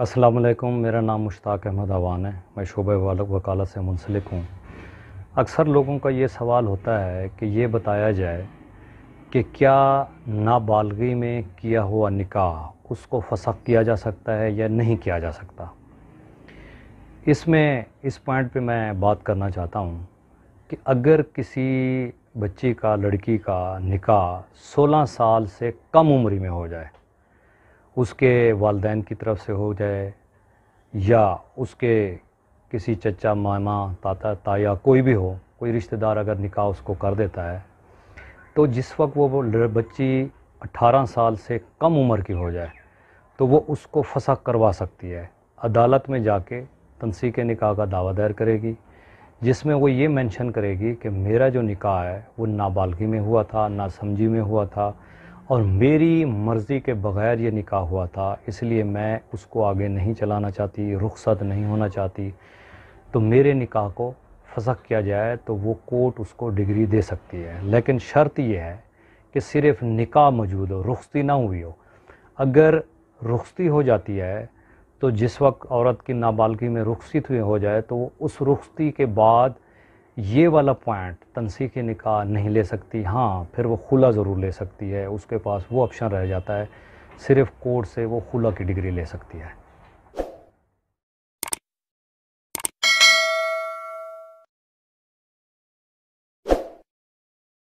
असलकम मेरा नाम मुश्ताक अहमद अवान है मैं शोबे वकालत से मुंसलिक हूँ अक्सर लोगों का ये सवाल होता है कि ये बताया जाए कि क्या नाबालगी में किया हुआ निकाह उसको फसक किया जा सकता है या नहीं किया जा सकता इसमें इस पॉइंट पे मैं बात करना चाहता हूँ कि अगर किसी बच्ची का लड़की का निकाह 16 साल से कम उम्र में हो जाए उसके वालदेन की तरफ से हो जाए या उसके किसी चचा मामा ताता ताया कोई भी हो कोई रिश्तेदार अगर निकाह उसको कर देता है तो जिस वक्त वो बच्ची 18 साल से कम उम्र की हो जाए तो वो उसको फंसा करवा सकती है अदालत में जाके तनसी के निकाह का दावा दायर करेगी जिसमें वो ये मेंशन करेगी कि मेरा जो निकाह है वो नाबालगी में हुआ था ना समझी में हुआ था और मेरी मर्ज़ी के बग़ैर ये निकाह हुआ था इसलिए मैं उसको आगे नहीं चलाना चाहती रुखसत नहीं होना चाहती तो मेरे निकाह को फसक किया जाए तो वो कोर्ट उसको डिग्री दे सकती है लेकिन शर्त यह है कि सिर्फ निकाह मौजूद हो रुखती ना हुई हो अगर रुखती हो जाती है तो जिस वक्त औरत की नाबालगी में रुखसत हुई हो जाए तो उस रुखती के बाद ये वाला पॉइंट तनसीख निकाह नहीं ले सकती हाँ फिर वो खुला ज़रूर ले सकती है उसके पास वो ऑप्शन रह जाता है सिर्फ कोर्ट से वो खुला की डिग्री ले सकती है